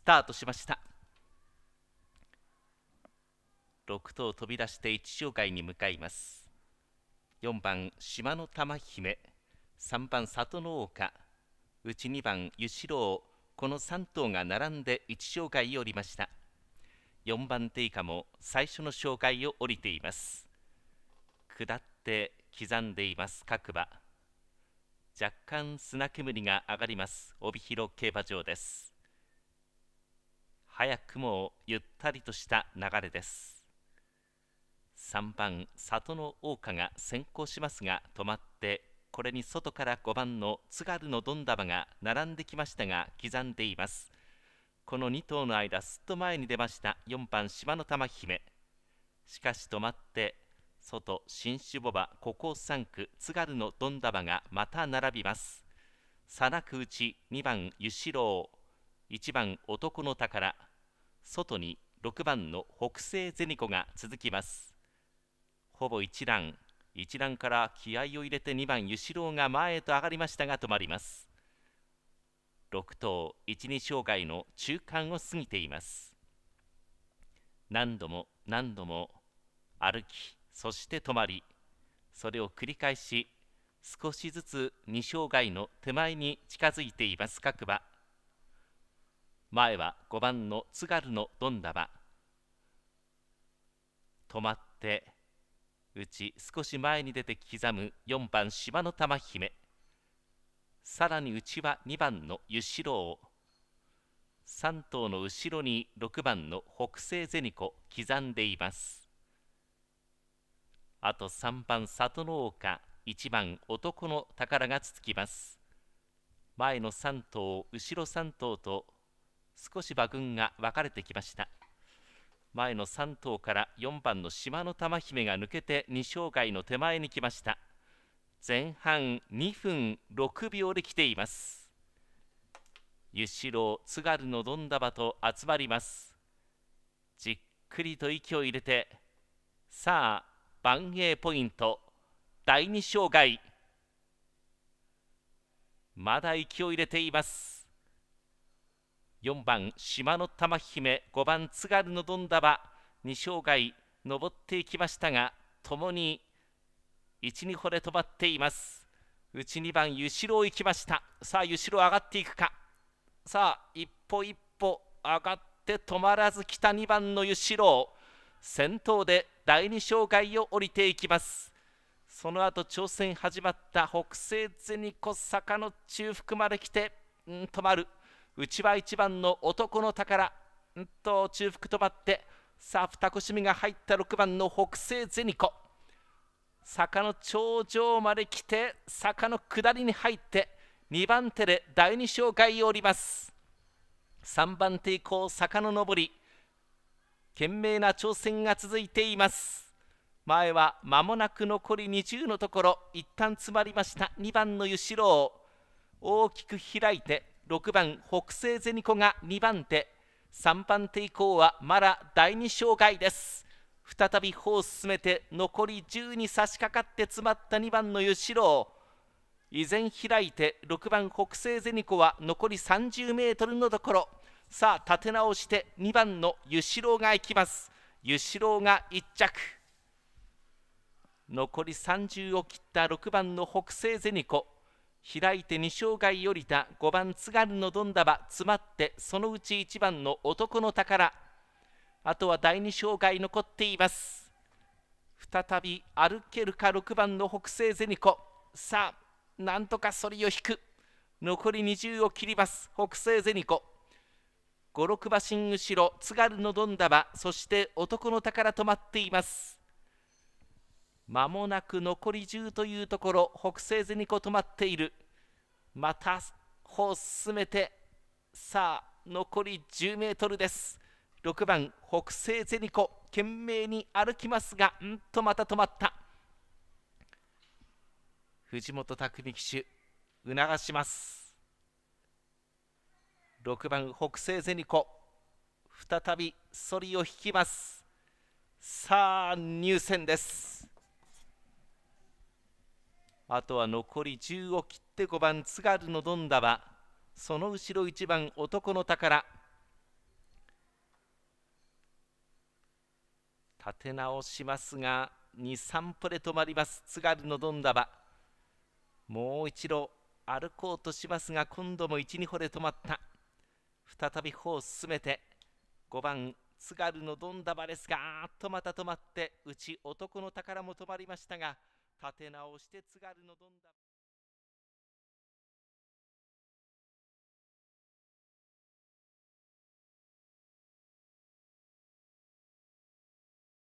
スタートしました6頭飛び出して一障害に向かいます4番島の玉姫3番里の丘うち2番湯四郎この3頭が並んで一障害を降りました4番手以下も最初の障害を降りています下って刻んでいます各馬若干砂煙が上がります帯広競馬場です早くもゆったりとした流れです3番里の桜花が先行しますが止まってこれに外から5番の津軽のどんだばが並んできましたが刻んでいますこの2頭の間すっと前に出ました4番島の玉姫しかし止まって外新種ボ馬ここ3区津軽のどんだばがまた並びます佐那区内2番湯四郎1番男の宝外に6番の北西ゼニコが続きますほぼ一段一段から気合を入れて2番ユシロウが前へと上がりましたが止まります6頭12障害の中間を過ぎています何度も何度も歩きそして止まりそれを繰り返し少しずつ2障害の手前に近づいています各馬前は5番の津軽のどん玉止まってうち少し前に出て刻む4番島の玉姫さらにうちは2番の湯四郎3頭の後ろに6番の北西銭子刻んでいますあと3番里の丘1番男の宝が続きます前の3頭後ろ3頭と少し馬群が分かれてきました前の3頭から4番の島の玉姫が抜けて2障害の手前に来ました前半2分6秒で来ています湯代津軽のどんだ馬と集まりますじっくりと息を入れてさあ万栄ポイント第2障害まだ息を入れています4番島の玉姫5番津軽のどんだば2障害登っていきましたが共に12歩で止まっています内2番湯代行きましたさあ湯代上がっていくかさあ一歩一歩上がって止まらず北2番の湯代先頭で第2障害を降りていきますその後挑戦始まった北西ゼニコ坂の中腹まで来て、ん、止まるうちは一番の男の宝んと中腹止まってさあ二越みが入った6番の北西ゼニコ坂の頂上まで来て坂の下りに入って2番手で第2障害を降ります3番手以降坂の上り懸命な挑戦が続いています前は間もなく残り20のところ一旦詰まりました2番の湯四郎大きく開いて6番北西ゼニコが2番手3番手以降はまだ第2障害です再び歩を進めて残り10に差し掛かって詰まった2番の吉郎依然開いて6番北西ゼニコは残り30メートルのところさあ立て直して2番の湯代がいきます湯代が1着残り30を切った6番の北西ゼニコ開いて2障害よりた5番津軽のどんだば詰まってそのうち1番の男の宝あとは第2障害残っています再び歩けるか6番の北西ゼニコさあなんとかそりを引く残り20を切ります北西ゼニコ56馬身後ろ津軽のどんだばそして男の宝止まっています間もなく残り10というところ北西ゼニコ止まっているまた歩を進めてさあ残り 10m です6番北西ゼニコ懸命に歩きますがうんとまた止まった藤本拓海騎手促します6番北西ゼニコ再びそりを引きますさあ入線ですあとは残り10を切って5番津軽のどんだはその後ろ1番男の宝立て直しますが23歩で止まります津軽のどんだはもう一度歩こうとしますが今度も12歩で止まった再び歩を進めて5番津軽のどんだばですがーっとまた止まってうち男の宝も止まりましたが立て直して津軽のどんだ